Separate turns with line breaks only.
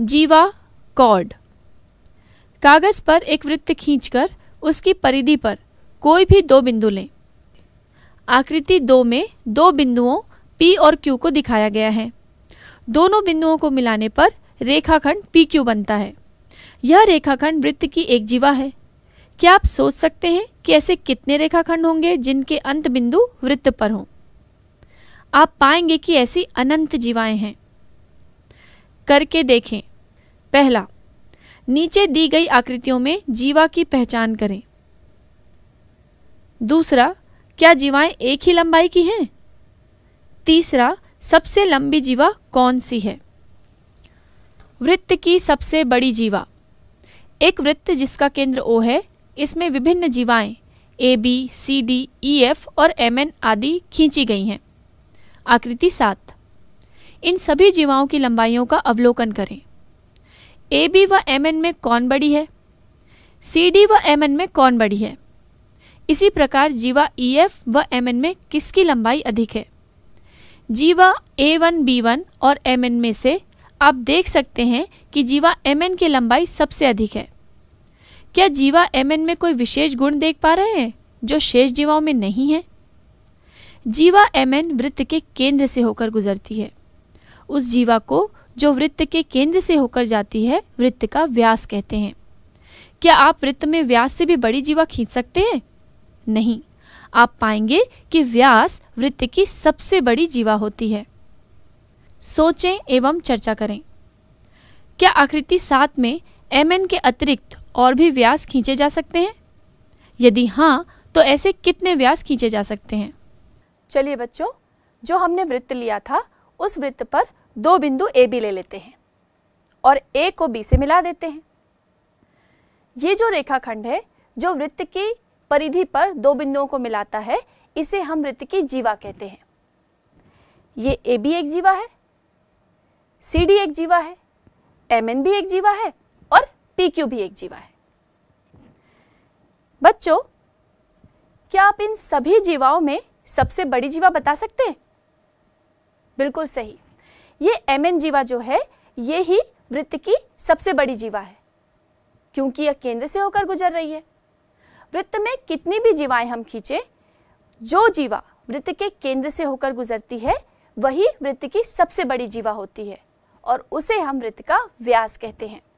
जीवा कॉर्ड कागज पर एक वृत्त खींचकर उसकी परिधि पर कोई भी दो बिंदु लें आकृति दो में दो बिंदुओं P और Q को दिखाया गया है दोनों बिंदुओं को मिलाने पर रेखाखंड पी क्यू बनता है यह रेखाखंड वृत्त की एक जीवा है क्या आप सोच सकते हैं कि ऐसे कितने रेखाखंड होंगे जिनके अंत बिंदु वृत्त पर हों आप पाएंगे कि ऐसी अनंत जीवाएं हैं करके देखें पहला नीचे दी गई आकृतियों में जीवा की पहचान करें दूसरा क्या जीवाएं एक ही लंबाई की हैं तीसरा सबसे लंबी जीवा कौन सी है वृत्त की सबसे बड़ी जीवा एक वृत्त जिसका केंद्र ओ है इसमें विभिन्न जीवाएं A B C D E F और एम एन आदि खींची गई हैं आकृति सात इन सभी जीवाओं की लंबाइयों का अवलोकन करें ए बी व एम एन में कौन बड़ी है सी डी व एम एन में कौन बड़ी है इसी प्रकार जीवा ई एफ व एम एन में किसकी लंबाई अधिक है जीवा ए वन बी वन और एम एन में से आप देख सकते हैं कि जीवा एम एन की लंबाई सबसे अधिक है क्या जीवा एम एन में कोई विशेष गुण देख पा रहे हैं जो शेष जीवाओं में नहीं है जीवा एम एन वृत्त के केंद्र से होकर गुजरती है उस जीवा को जो वृत्त के केंद्र से होकर जाती है वृत्त का व्यास कहते हैं क्या आप वृत्त में व्यास से भी बड़ी जीवा खींच सकते हैं नहीं आप पाएंगे कि व्यास वृत्त की सबसे बड़ी जीवा होती है सोचें एवं चर्चा करें क्या आकृति सात में एम एन के अतिरिक्त और भी व्यास खींचे जा सकते हैं यदि हाँ तो ऐसे कितने व्यास खींचे जा सकते हैं चलिए बच्चों जो हमने वृत्त लिया था उस वृत्त पर दो बिंदु ए बी ले लेते हैं और ए को बी से मिला देते हैं ये जो रेखाखंड है जो वृत्त की परिधि पर दो बिंदुओं को मिलाता है इसे हम वृत्त की जीवा कहते हैं ये ए बी एक जीवा है सी डी एक जीवा है एम एन भी एक जीवा है और पी क्यू भी एक जीवा है बच्चों क्या आप इन सभी जीवाओं में सबसे बड़ी जीवा बता सकते हैं बिल्कुल सही ये एम जीवा जो है ये ही वृत्त की सबसे बड़ी जीवा है क्योंकि यह केंद्र से होकर गुजर रही है वृत्त में कितनी भी जीवाएं हम खींचे जो जीवा वृत्त के केंद्र से होकर गुजरती है वही वृत्त की सबसे बड़ी जीवा होती है और उसे हम वृत्त का व्यास कहते हैं